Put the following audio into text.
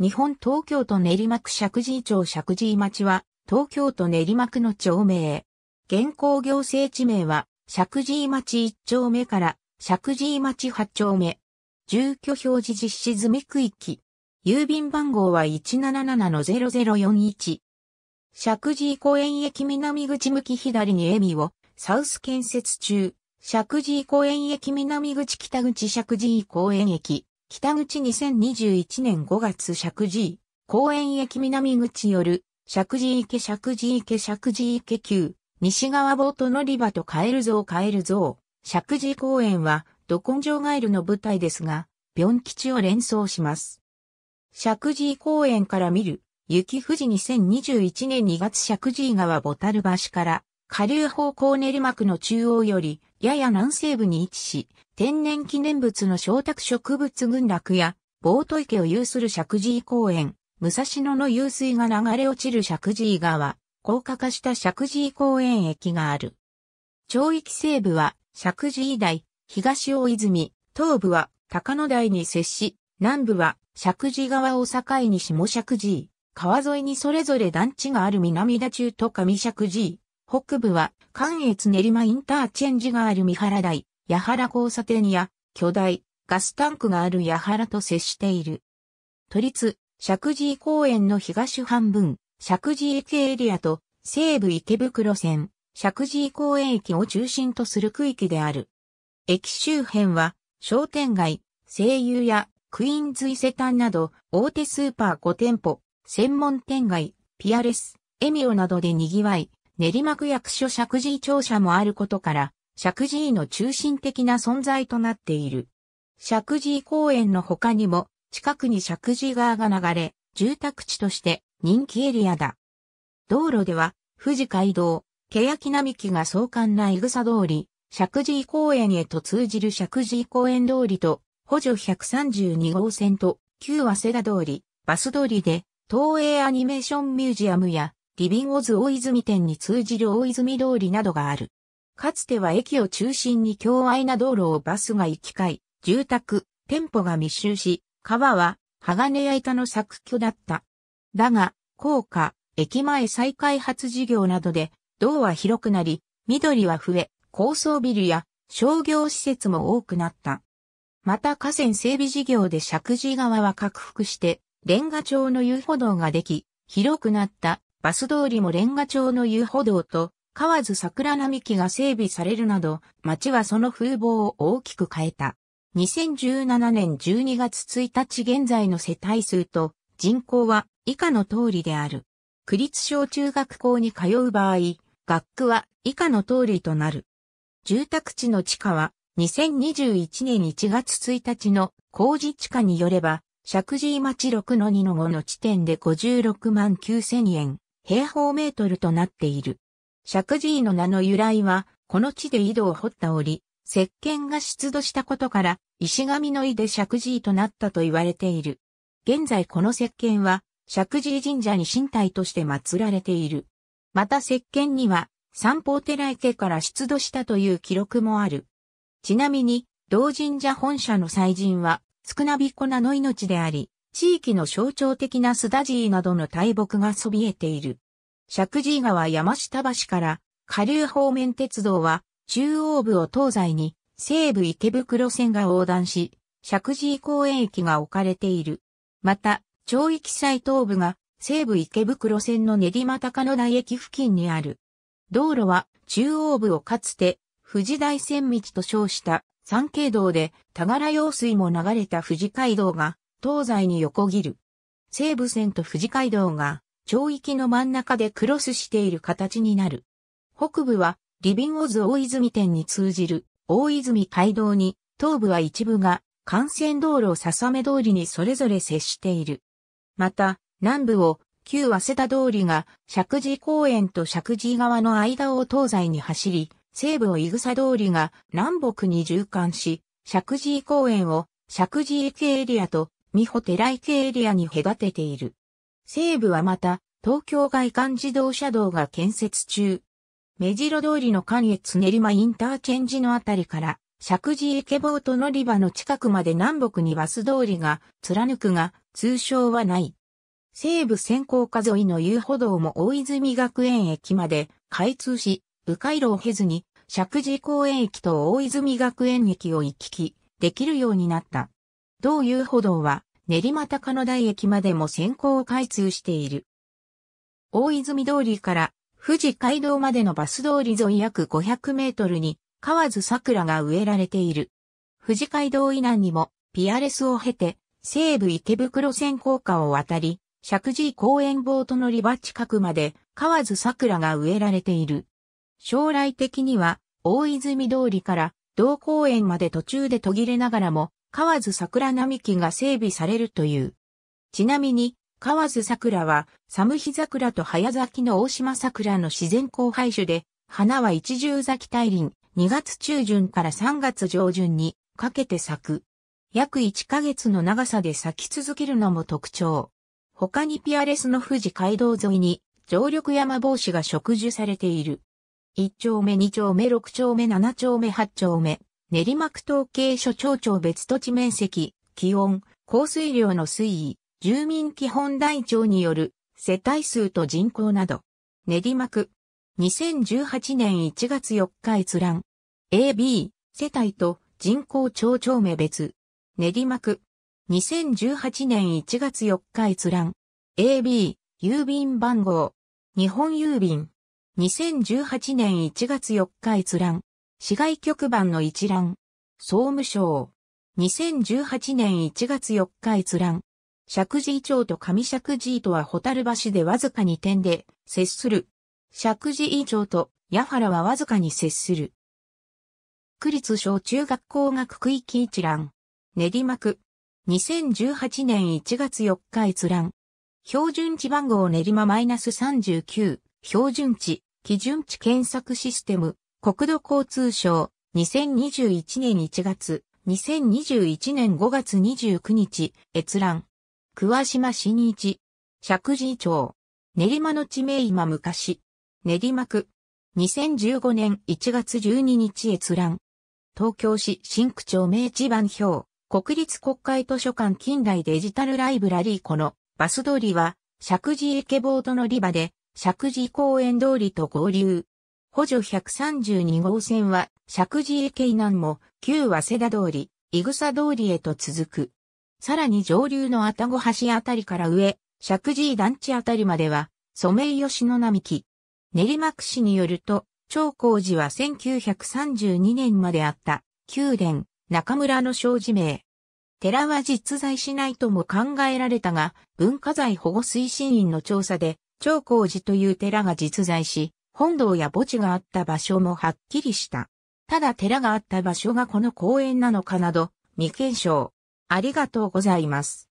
日本東京都練馬区石神町石神町は、東京都練馬区の町名。現行行政地名は、石神町1丁目から、石神町8丁目。住居表示実施済み区域。郵便番号は177-0041。石神公園駅南口向き左にエミを、サウス建設中。石神公園駅南口北口石神公園駅。北口2021年5月石神井、公園駅南口よる、石神池石神池石神池旧、西側ボート乗り場とカエル像カエル像、石神井公園は、ど根性ガエルの舞台ですが、病吉を連想します。石神井公園から見る、雪富士2021年2月石神井川ボタル橋から、下流方向練馬区の中央より、やや南西部に位置し、天然記念物の小卓植物群落や、ボート池を有する石神井公園、武蔵野の湧水が流れ落ちる石神井川、高架化した石神井公園駅がある。町域西部は石神井台、東大泉、東部は高野台に接し、南部は石神井川を境に下石神井、川沿いにそれぞれ団地がある南田中と上石神井、北部は関越練馬インターチェンジがある三原台、八原交差点や、巨大、ガスタンクがある八原と接している。都立、石神井公園の東半分、石神井駅エリアと、西武池袋線、石神井公園駅を中心とする区域である。駅周辺は、商店街、声優やクイーンズ伊勢丹など、大手スーパー5店舗、専門店街、ピアレス、エミオなどで賑わい、練馬区役所石神庁舎もあることから、石神井の中心的な存在となっている。石神井公園の他にも、近くに石神井川が流れ、住宅地として人気エリアだ。道路では、富士街道、欅並木が相関な井草通り、石神井公園へと通じる石神井公園通りと、補助132号線と、旧早稲田通り、バス通りで、東映アニメーションミュージアムや、リビンオズ大泉店に通じる大泉通りなどがある。かつては駅を中心に強隘な道路をバスが行き交い、住宅、店舗が密集し、川は鋼や板の削去だった。だが、高架、駅前再開発事業などで、道は広くなり、緑は増え、高層ビルや商業施設も多くなった。また河川整備事業で石地川は拡幅して、レンガ町の遊歩道ができ、広くなったバス通りもレンガ町の遊歩道と河津桜並木が整備されるなど、町はその風貌を大きく変えた。2017年12月1日現在の世帯数と人口は以下の通りである。区立小中学校に通う場合、学区は以下の通りとなる。住宅地の地価は2021年1月1日の工事地価によれば、石神町6の2の5の地点で56万9000円、平方メートルとなっている。石神井の名の由来は、この地で井戸を掘った折、石鹸が出土したことから、石神の井で石神井となったと言われている。現在この石鹸は、石神井神社に神体として祀られている。また石鹸には、三宝寺池から出土したという記録もある。ちなみに、同神社本社の祭神は、少なびこなの命であり、地域の象徴的な須田寺などの大木がそびえている。石神井川山下橋から下流方面鉄道は中央部を東西に西武池袋線が横断し、石神井公園駅が置かれている。また、町域最東部が西武池袋線の練馬高野台駅付近にある。道路は中央部をかつて富士大線道と称した三景道で田柄用水も流れた富士街道が東西に横切る。西武線と富士街道が町域の真ん中でクロスしている形になる。北部はリビンオズ大泉店に通じる大泉街道に、東部は一部が幹線道路笹目通りにそれぞれ接している。また、南部を旧早稲田通りが石神公園と石神川の間を東西に走り、西部をい草通りが南北に循環し、石神公園を石神池エリアと美穂寺池エリアに隔てている。西部はまた、東京外環自動車道が建設中。目白通りの関越練馬インターチェンジのあたりから、石神池ボート乗り場の近くまで南北にバス通りが貫くが、通称はない。西部先行架沿いの遊歩道も大泉学園駅まで開通し、迂回路を経ずに、石神公園駅と大泉学園駅を行き来できるようになった。同遊歩道は、練馬高野台駅までも先行開通している。大泉通りから富士街道までのバス通り沿い約500メートルに河津桜が植えられている。富士街道以南にもピアレスを経て西武池袋線高架を渡り、石神公園ボート乗り場近くまで河津桜が植えられている。将来的には大泉通りから同公園まで途中で途切れながらも河津桜並木が整備されるという。ちなみに、河津桜は、寒日桜と早咲きの大島桜の自然交配種で、花は一重咲き大輪、2月中旬から3月上旬にかけて咲く。約1ヶ月の長さで咲き続けるのも特徴。他にピアレスの富士街道沿いに、常緑山帽子が植樹されている。1丁目、2丁目、6丁目、7丁目、8丁目、練馬区統計所町長別土地面積、気温、降水量の推移、住民基本台帳による世帯数と人口など。練馬区。2018年1月4日閲覧。AB、世帯と人口町長名別。練馬区。2018年1月4日閲覧。AB、郵便番号。日本郵便。2018年1月4日閲覧。市外局番の一覧、総務省、2018年1月4日閲覧、石寺井町と上石寺井とはホタル橋でわずかに点で接する。石寺井町と矢原はわずかに接する。区立小中学校学区域一覧、練馬区、2018年1月4日閲覧、標準値番号練馬マイナス -39、標準値、基準値検索システム、国土交通省、2021年1月、2021年5月29日、閲覧。桑島新一、石神町、練馬の地名今昔、練馬区、2015年1月12日閲覧。東京市新区町名地番表、国立国会図書館近代デジタルライブラリーこのバス通りは、石神池ボードのリバで、石神公園通りと合流。補助132号線は、石神池以南も、旧早稲田通り、いぐさ通りへと続く。さらに上流の愛宕橋あたりから上、石神井団地あたりまでは、ソメイヨシノ並木。練馬区市によると、長光寺は1932年まであった、宮殿、中村の生寺名。寺は実在しないとも考えられたが、文化財保護推進員の調査で、長光寺という寺が実在し、本堂や墓地があった場所もはっきりした。ただ寺があった場所がこの公園なのかなど、未検証。ありがとうございます。